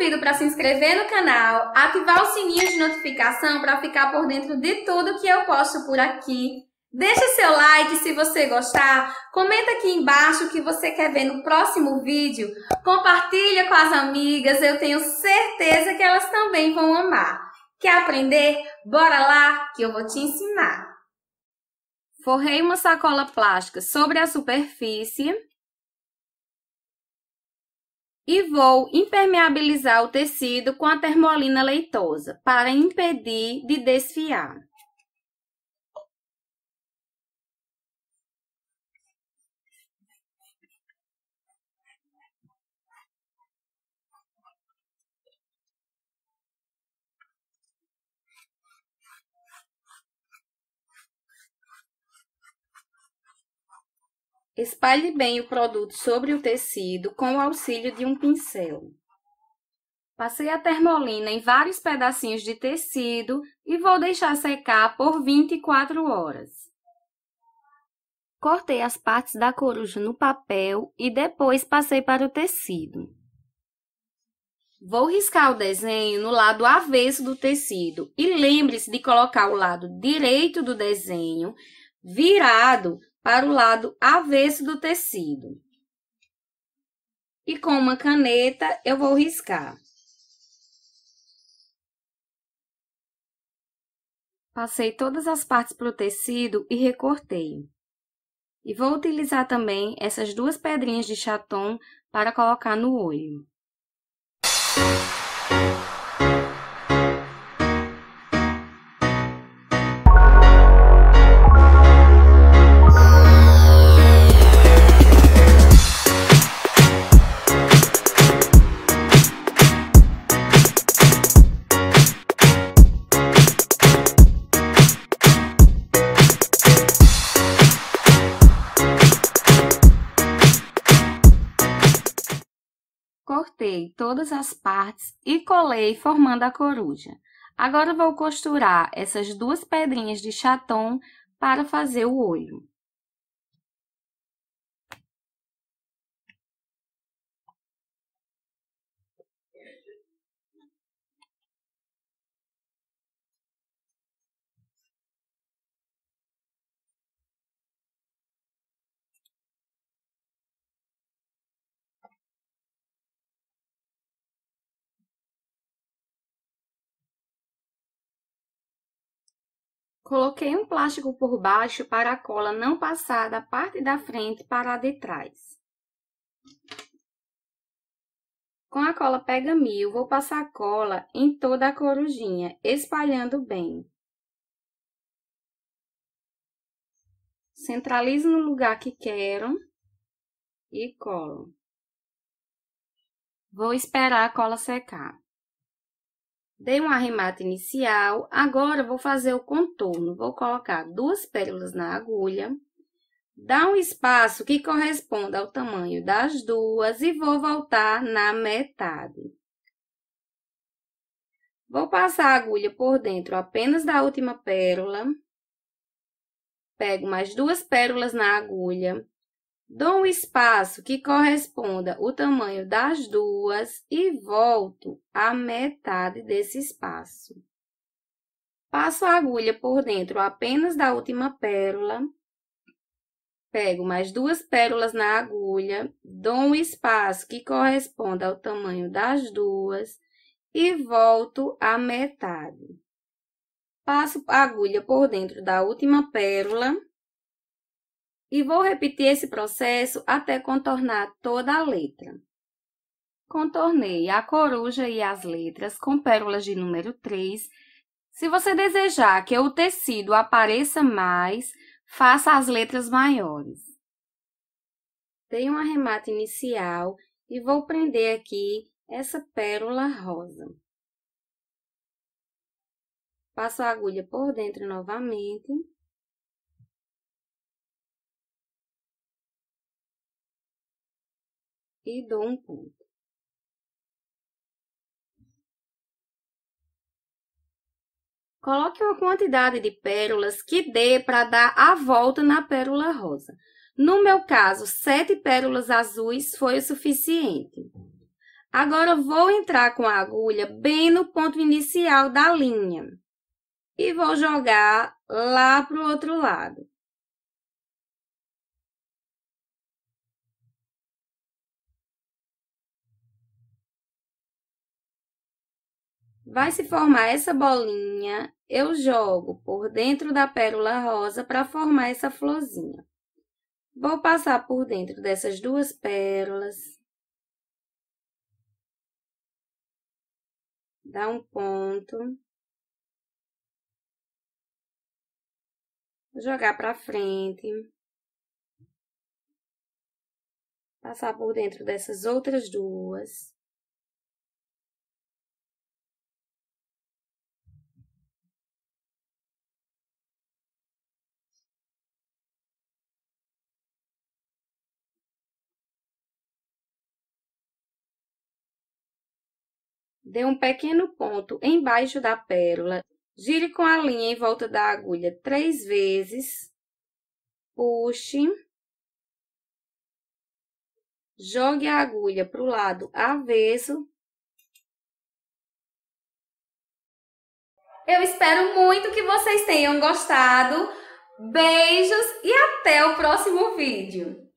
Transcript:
convido para se inscrever no canal, ativar o sininho de notificação para ficar por dentro de tudo que eu posto por aqui. Deixe seu like se você gostar, comenta aqui embaixo o que você quer ver no próximo vídeo, compartilha com as amigas, eu tenho certeza que elas também vão amar. Quer aprender? Bora lá que eu vou te ensinar. Forrei uma sacola plástica sobre a superfície e vou impermeabilizar o tecido com a termolina leitosa para impedir de desfiar. Espalhe bem o produto sobre o tecido com o auxílio de um pincel. Passei a termolina em vários pedacinhos de tecido e vou deixar secar por 24 horas. Cortei as partes da coruja no papel e depois passei para o tecido. Vou riscar o desenho no lado avesso do tecido e lembre-se de colocar o lado direito do desenho virado para o lado avesso do tecido. E com uma caneta eu vou riscar. Passei todas as partes para o tecido e recortei. E vou utilizar também essas duas pedrinhas de chaton para colocar no olho. Cortei todas as partes e colei formando a coruja. Agora vou costurar essas duas pedrinhas de chaton para fazer o olho. Coloquei um plástico por baixo para a cola não passar da parte da frente para a de trás. Com a cola pega mil, vou passar a cola em toda a corujinha, espalhando bem. Centralizo no lugar que quero e colo. Vou esperar a cola secar. Dei um arremate inicial, agora vou fazer o contorno. Vou colocar duas pérolas na agulha, dar um espaço que corresponda ao tamanho das duas e vou voltar na metade. Vou passar a agulha por dentro apenas da última pérola. Pego mais duas pérolas na agulha, Dou um espaço que corresponda o tamanho das duas e volto a metade desse espaço. Passo a agulha por dentro apenas da última pérola. Pego mais duas pérolas na agulha, dou um espaço que corresponda ao tamanho das duas e volto a metade. Passo a agulha por dentro da última pérola e vou repetir esse processo até contornar toda a letra. Contornei a coruja e as letras com pérolas de número 3. Se você desejar que o tecido apareça mais, faça as letras maiores. Dei um arremate inicial e vou prender aqui essa pérola rosa. Passo a agulha por dentro novamente e dou um ponto. Coloque uma quantidade de pérolas que dê para dar a volta na pérola rosa. No meu caso, sete pérolas azuis foi o suficiente. Agora vou entrar com a agulha bem no ponto inicial da linha e vou jogar lá para o outro lado. Vai se formar essa bolinha, eu jogo por dentro da pérola rosa para formar essa florzinha. Vou passar por dentro dessas duas pérolas. Dá um ponto. Vou jogar para frente. Passar por dentro dessas outras duas. Dê um pequeno ponto embaixo da pérola, gire com a linha em volta da agulha três vezes, puxe, jogue a agulha para o lado avesso. Eu espero muito que vocês tenham gostado. Beijos e até o próximo vídeo!